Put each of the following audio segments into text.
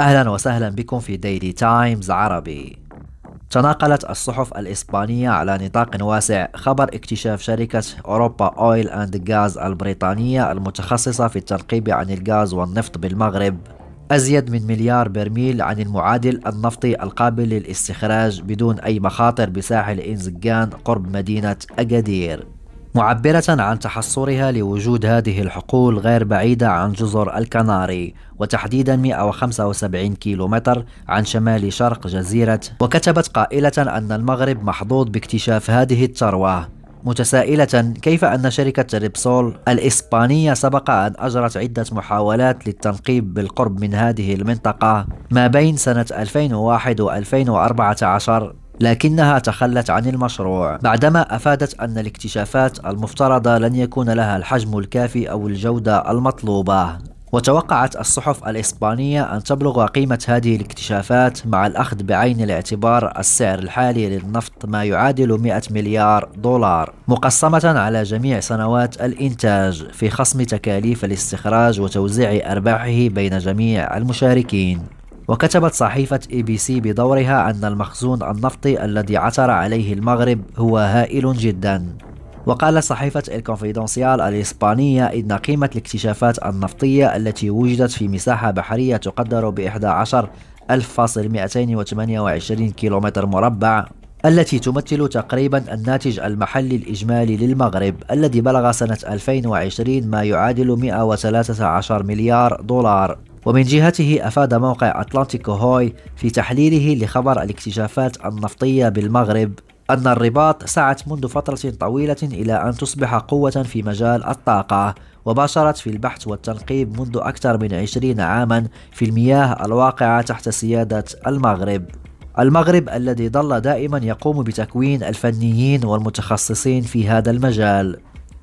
أهلا وسهلا بكم في ديلي تايمز عربي تناقلت الصحف الإسبانية على نطاق واسع خبر اكتشاف شركة أوروبا أويل أند غاز البريطانية المتخصصة في التنقيب عن الغاز والنفط بالمغرب أزيد من مليار برميل عن المعادل النفطي القابل للاستخراج بدون أي مخاطر بساحل إنزجان قرب مدينة أكادير معبرة عن تحصرها لوجود هذه الحقول غير بعيدة عن جزر الكناري وتحديدا 175 كيلومتر عن شمال شرق جزيرة وكتبت قائلة أن المغرب محظوظ باكتشاف هذه الثروة متسائلة كيف أن شركة ريبسول الإسبانية سبق أن أجرت عدة محاولات للتنقيب بالقرب من هذه المنطقة ما بين سنة 2001 و 2014 لكنها تخلت عن المشروع بعدما أفادت أن الاكتشافات المفترضة لن يكون لها الحجم الكافي أو الجودة المطلوبة وتوقعت الصحف الإسبانية أن تبلغ قيمة هذه الاكتشافات مع الأخذ بعين الاعتبار السعر الحالي للنفط ما يعادل 100 مليار دولار مقسمة على جميع سنوات الإنتاج في خصم تكاليف الاستخراج وتوزيع أرباحه بين جميع المشاركين وكتبت صحيفة اي بي سي بدورها أن المخزون النفطي الذي عثر عليه المغرب هو هائل جدا وقال صحيفة الكونفيدونسيال الإسبانية إن قيمة الاكتشافات النفطية التي وجدت في مساحة بحرية تقدر ب 11228 كيلومتر مربع التي تمثل تقريبا الناتج المحلي الإجمالي للمغرب الذي بلغ سنة 2020 ما يعادل 113 مليار دولار ومن جهته أفاد موقع أتلانتيكو هوي في تحليله لخبر الاكتشافات النفطية بالمغرب أن الرباط سعت منذ فترة طويلة إلى أن تصبح قوة في مجال الطاقة وباشرت في البحث والتنقيب منذ أكثر من عشرين عاما في المياه الواقعة تحت سيادة المغرب المغرب الذي ظل دائما يقوم بتكوين الفنيين والمتخصصين في هذا المجال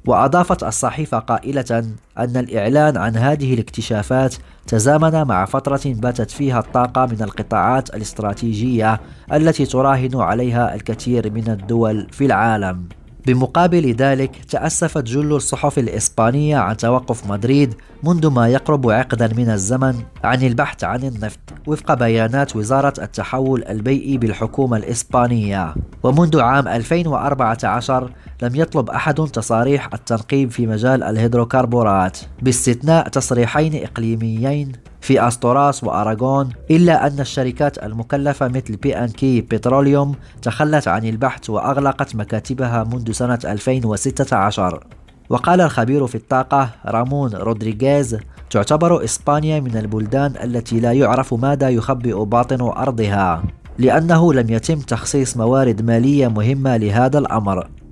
وأضافت الصحيفة قائلة أن الإعلان عن هذه الاكتشافات تزامن مع فترة باتت فيها الطاقة من القطاعات الاستراتيجية التي تراهن عليها الكثير من الدول في العالم بمقابل ذلك تأسفت جل الصحف الإسبانية عن توقف مدريد منذ ما يقرب عقدا من الزمن عن البحث عن النفط وفق بيانات وزارة التحول البيئي بالحكومة الإسبانية ومنذ عام 2014 لم يطلب أحد تصاريح التنقيب في مجال الهيدروكربورات باستثناء تصريحين إقليميين في أستوراس وأراغون إلا أن الشركات المكلفة مثل بي أن كي بتروليوم تخلت عن البحث وأغلقت مكاتبها منذ سنة 2016 وقال الخبير في الطاقة رامون رودريغيز تعتبر إسبانيا من البلدان التي لا يعرف ماذا يخبئ باطن أرضها لأنه لم يتم تخصيص موارد مالية مهمة لهذا الأمر